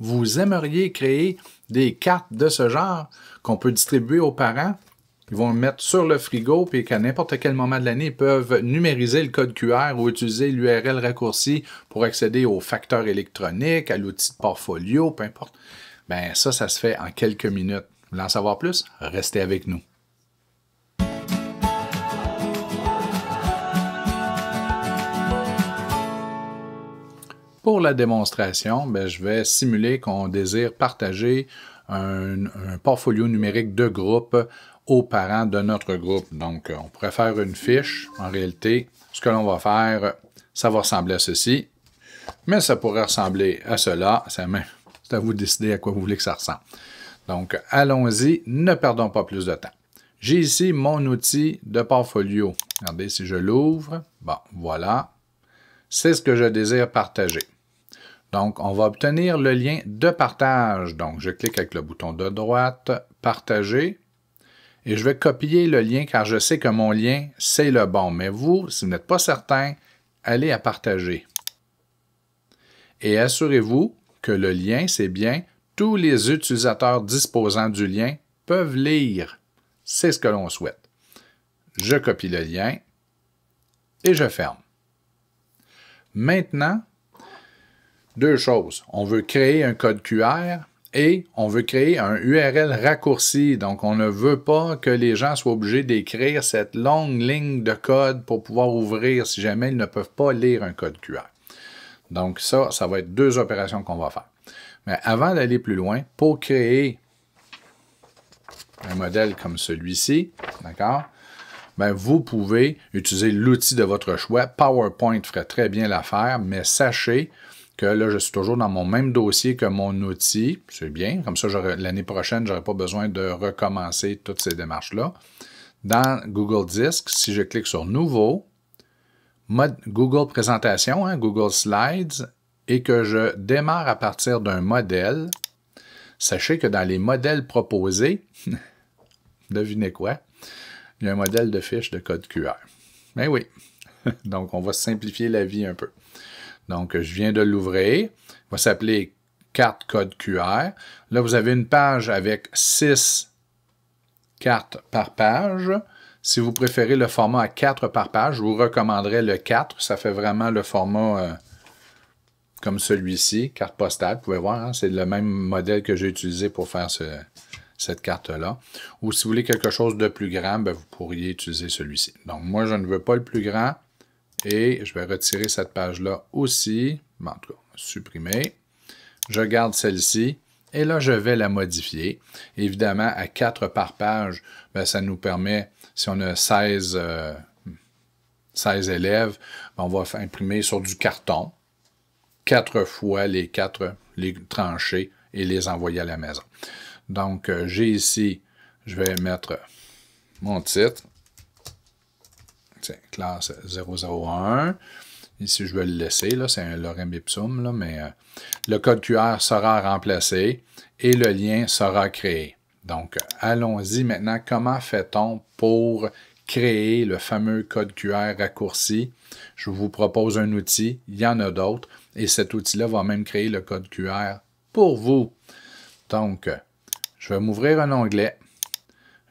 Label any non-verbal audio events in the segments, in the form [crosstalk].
vous aimeriez créer des cartes de ce genre qu'on peut distribuer aux parents. Ils vont le mettre sur le frigo, puis qu'à n'importe quel moment de l'année, ils peuvent numériser le code QR ou utiliser l'URL raccourci pour accéder aux facteurs électroniques, à l'outil de portfolio, peu importe. Ben ça, ça se fait en quelques minutes. Vous voulez en savoir plus? Restez avec nous. Pour la démonstration, ben, je vais simuler qu'on désire partager un, un, portfolio numérique de groupe aux parents de notre groupe. Donc, on pourrait faire une fiche. En réalité, ce que l'on va faire, ça va ressembler à ceci, mais ça pourrait ressembler à cela. C'est à vous de décider à quoi vous voulez que ça ressemble. Donc, allons-y, ne perdons pas plus de temps. J'ai ici mon outil de portfolio. Regardez si je l'ouvre. Bon, voilà c'est ce que je désire partager. Donc, on va obtenir le lien de partage. Donc, je clique avec le bouton de droite, partager, et je vais copier le lien car je sais que mon lien, c'est le bon. Mais vous, si vous n'êtes pas certain, allez à partager. Et assurez-vous que le lien, c'est bien tous les utilisateurs disposant du lien peuvent lire. C'est ce que l'on souhaite. Je copie le lien et je ferme. Maintenant, deux choses. On veut créer un code QR et on veut créer un URL raccourci. Donc, on ne veut pas que les gens soient obligés d'écrire cette longue ligne de code pour pouvoir ouvrir si jamais ils ne peuvent pas lire un code QR. Donc, ça, ça va être deux opérations qu'on va faire. Mais avant d'aller plus loin, pour créer un modèle comme celui-ci, d'accord, ben, vous pouvez utiliser l'outil de votre choix. PowerPoint ferait très bien l'affaire, mais sachez que là, je suis toujours dans mon même dossier que mon outil. C'est bien, comme ça, l'année prochaine, je n'aurai pas besoin de recommencer toutes ces démarches-là. Dans Google Disk, si je clique sur Nouveau, mode Google Présentation, hein, Google Slides, et que je démarre à partir d'un modèle, sachez que dans les modèles proposés, [laughs] devinez quoi, il y a un modèle de fiche de code QR. Mais ben oui, [laughs] donc on va simplifier la vie un peu. Donc je viens de l'ouvrir, il va s'appeler carte code QR. Là, vous avez une page avec 6 cartes par page. Si vous préférez le format à 4 par page, je vous recommanderais le 4. Ça fait vraiment le format euh, comme celui-ci, carte postale. Vous pouvez voir, hein, c'est le même modèle que j'ai utilisé pour faire ce, cette carte-là. Ou si vous voulez quelque chose de plus grand, ben, vous pourriez utiliser celui-ci. Donc moi, je ne veux pas le plus grand. Et je vais retirer cette page-là aussi. en tout cas, supprimer. Je garde celle-ci. Et là, je vais la modifier. Évidemment, à 4 par page, ben, ça nous permet, si on a 16, euh, élèves, ben, on va imprimer sur du carton quatre fois les quatre les tranchées et les envoyer à la maison. Donc, euh, j'ai ici, je vais mettre mon titre. C'est classe 001. Ici, je vais le laisser. Là, c'est un lorem ipsum, là, mais euh, le code QR sera remplacé et le lien sera créé. Donc, euh, allons-y maintenant. Comment fait-on pour créer le fameux code QR raccourci? Je vous propose un outil. Il y en a d'autres. Et cet outil-là va même créer le code QR pour vous. Donc, je vais m'ouvrir un onglet.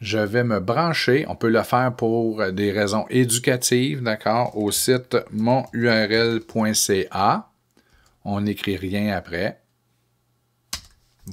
Je vais me brancher. On peut le faire pour des raisons éducatives, d'accord, au site monurl.ca. On n'écrit rien après.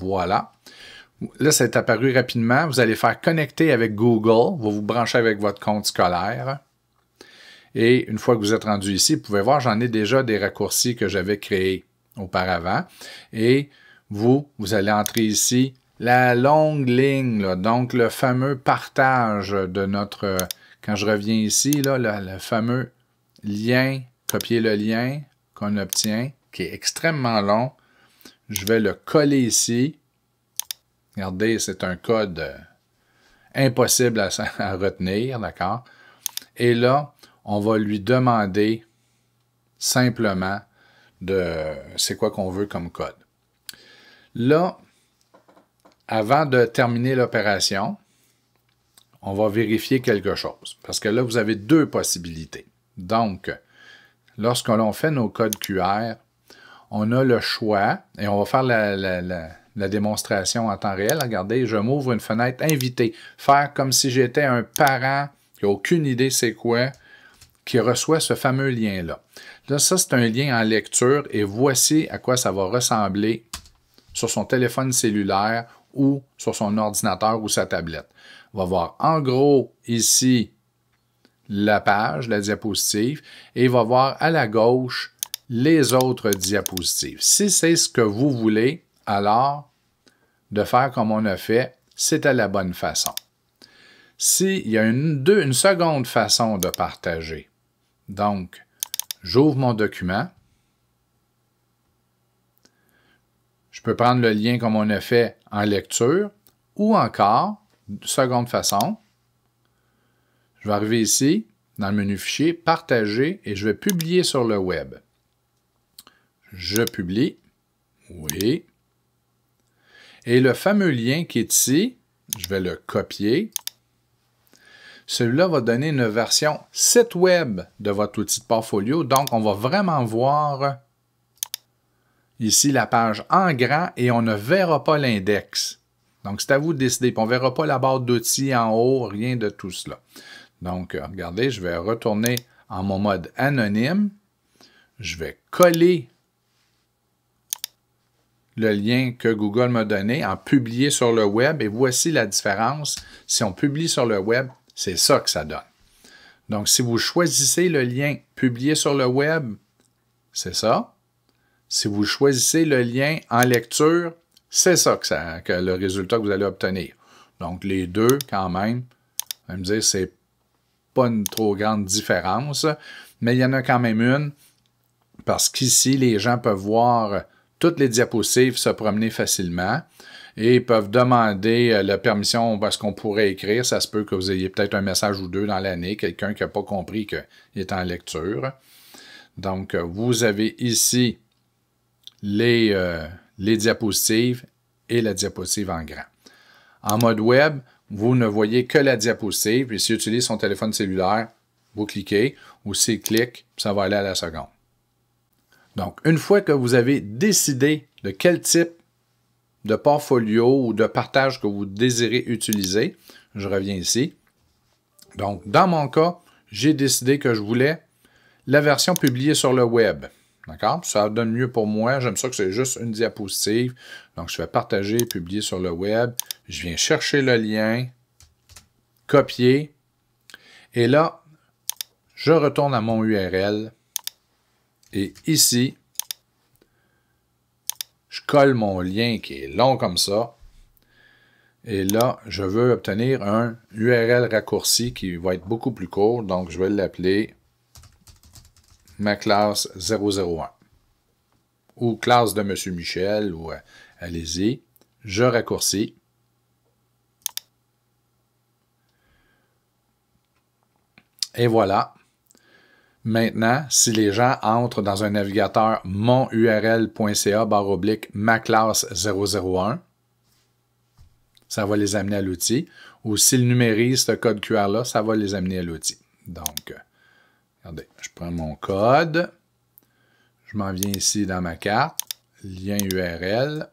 Voilà. Là, c'est apparu rapidement. Vous allez faire connecter avec Google. Vous vous branchez avec votre compte scolaire. Et une fois que vous êtes rendu ici, vous pouvez voir, j'en ai déjà des raccourcis que j'avais créés auparavant. Et vous, vous allez entrer ici la longue ligne, donc le fameux partage de notre... Quand je reviens ici, là, le, fameux lien, copier le lien qu'on obtient, qui est extrêmement long. Je vais le coller ici. Regardez, c'est un code impossible à [laughs] retenir, d'accord? Et là, on va lui demander simplement de c'est quoi qu'on veut comme code. Là, avant de terminer l'opération, on va vérifier quelque chose. Parce que là, vous avez deux possibilités. Donc, lorsque l'on fait nos codes QR, on a le choix, et on va faire la, démonstration en temps réel. Regardez, je m'ouvre une fenêtre invité. Faire comme si j'étais un parent qui n'a aucune idée c'est quoi, qui reçoit ce fameux lien-là. Là, ça, c'est un lien en lecture, et voici à quoi ça va ressembler sur son téléphone cellulaire ou sur son ordinateur ou sa tablette. On va voir en gros ici la page, la diapositive, et il va voir à la gauche les autres diapositives. Si c'est ce que vous voulez, alors de faire comme on a fait, c'est à la bonne façon. S'il y a une, une seconde façon de partager, donc j'ouvre mon document, Je peux prendre le lien comme on a fait en lecture ou encore, seconde façon, je vais arriver ici, dans le menu Fichier, Partager et je vais publier sur le web. Je publie. Oui. Et le fameux lien qui est ici, je vais le copier. Celui-là va donner une version site web de votre outil de portfolio. Donc, on va vraiment voir ici la page en grand et on ne verra pas l'index. Donc, c'est à vous de décider. on ne verra pas la barre d'outils en haut, rien de tout cela. Donc, euh, regardez, je vais retourner en mon mode anonyme. Je vais coller le lien que Google m'a donné en publier sur le web. Et voici la différence. Si on publie sur le web, c'est ça que ça donne. Donc, si vous choisissez le lien publié sur le web, c'est ça. Si vous choisissez le lien en lecture, c'est ça que, le résultat que vous allez obtenir. Donc, les deux, quand même, je vais me dire, c'est pas une trop grande différence, mais il y en a quand même une, parce qu'ici, les gens peuvent voir toutes les diapositives se promener facilement et peuvent demander euh, la permission parce qu'on pourrait écrire. Ça se peut que vous ayez peut-être un message ou deux dans l'année, quelqu'un qui n'a pas compris qu'il est en lecture. Donc, euh, vous avez ici euh, les, diapositives et la diapositive en grand. En mode web, vous ne voyez que la diapositive, et s'il utilise son téléphone cellulaire, vous cliquez, ou s'il clique, ça va aller à la seconde. Donc, une fois que vous avez décidé de quel type de portfolio ou de partage que vous désirez utiliser, je reviens ici. Donc, dans mon cas, j'ai décidé que je voulais la version publiée sur le web. D'accord? Ça donne mieux pour moi. J'aime ça que c'est juste une diapositive. Donc, je vais partager, publier sur le web. Je viens chercher le lien, copier. Et là, je retourne à mon URL. Et ici, je colle mon lien qui est long comme ça. Et là, je veux obtenir un URL raccourci qui va être beaucoup plus court. Donc, je vais l'appeler ma classe 001 ou classe de monsieur Michel ou euh, allez-y, je raccourcis. Et voilà. Maintenant, si les gens entrent dans un navigateur monurl.ca barre oblique ma classe 001, ça va les amener à l'outil. Ou s'ils numérisent ce code QR-là, ça va les amener à l'outil. Donc, euh, Regardez, je prends mon code. Je m'en viens ici dans ma carte. Lien URL.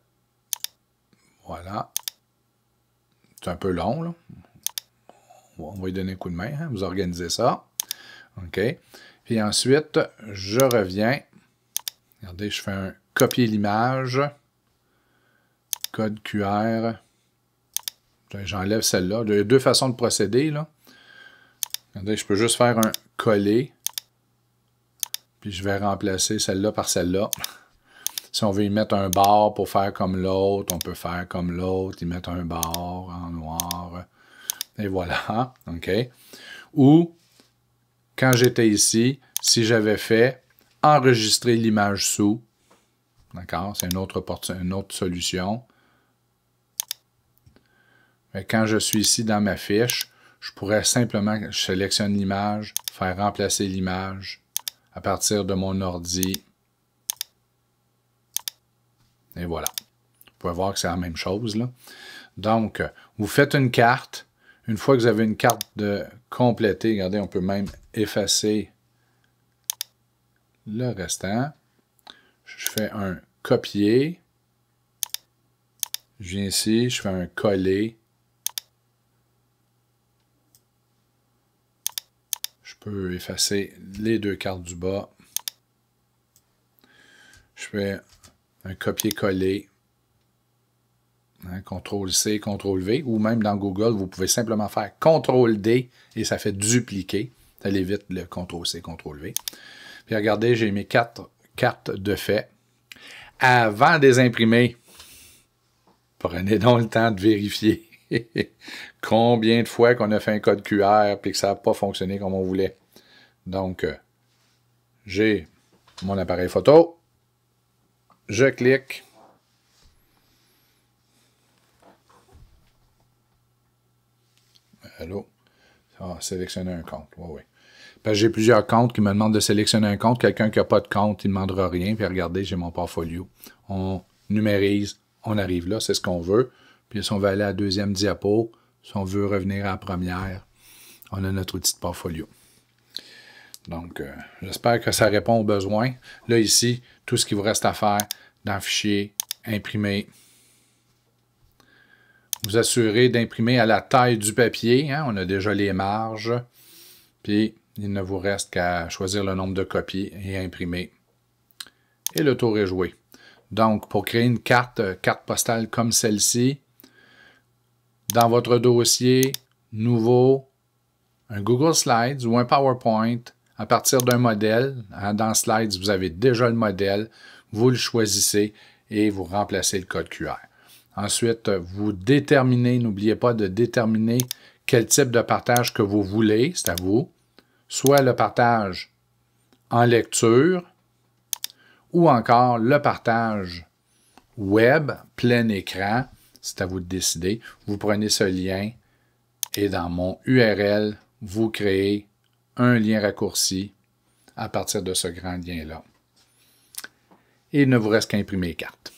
Voilà. C'est un peu long, là. On va lui donner un coup de main. Hein. Vous organisez ça. OK. Puis ensuite, je reviens. Regardez, je fais un copier l'image. Code QR. J'enlève celle-là. Il y a deux façons de procéder, là. Regardez, je peux juste faire un coller je vais remplacer celle-là par celle-là. Si on veut y mettre un bar pour faire comme l'autre, on peut faire comme l'autre, y mettre un bord en noir. Et voilà, hein, OK? Ou, quand j'étais ici, si j'avais fait enregistrer l'image sous, d'accord? C'est une autre, une autre solution. Mais quand je suis ici dans ma fiche, je pourrais simplement, sélectionner l'image, faire remplacer l'image, à partir de mon ordi. Et voilà. Vous pouvez voir que c'est la même chose. Là. Donc, vous faites une carte. Une fois que vous avez une carte de compléter regardez, on peut même effacer le restant. Je fais un copier. Je viens ici, je fais un coller. peux effacer les deux cartes du bas. Je fais un copier-coller. Hein, CTRL-C, CTRL-V, ou même dans Google, vous pouvez simplement faire CTRL-D et ça fait dupliquer. allez vite le CTRL-C, CTRL-V. Puis regardez, j'ai mes quatre cartes de fait. Avant de les imprimer, prenez donc le temps de vérifier [laughs] Combien de fois qu'on a fait un code QR et que ça n'a pas fonctionné comme on voulait. Donc, euh, j'ai mon appareil photo. Je clique. Allô? Ah, sélectionner un compte. Oui, oui. Parce j'ai plusieurs comptes qui me demandent de sélectionner un compte. Quelqu'un qui n'a pas de compte, il ne demandera rien. Puis regardez, j'ai mon portfolio. On numérise, on arrive là, c'est ce qu'on veut. Puis si on veut aller à la deuxième diapo, si on veut revenir à la première, on a notre outil de portfolio. Donc, euh, j'espère que ça répond aux besoins. Là, ici, tout ce qu'il vous reste à faire d'afficher, Imprimer. Vous assurez d'imprimer à la taille du papier. Hein, on a déjà les marges. Puis, il ne vous reste qu'à choisir le nombre de copies et imprimer. Et le tour est joué. Donc, pour créer une carte, euh, carte postale comme celle-ci, dans votre dossier nouveau un Google Slides ou un PowerPoint à partir d'un modèle. Hein, dans Slides, vous avez déjà le modèle, vous le choisissez et vous remplacez le code QR. Ensuite, vous déterminez, n'oubliez pas de déterminer quel type de partage que vous voulez, c'est à vous, soit le partage en lecture ou encore le partage web plein écran c'est à vous de décider. Vous prenez ce lien et dans mon URL, vous créez un lien raccourci à partir de ce grand lien-là. Et il ne vous reste qu'à imprimer les cartes.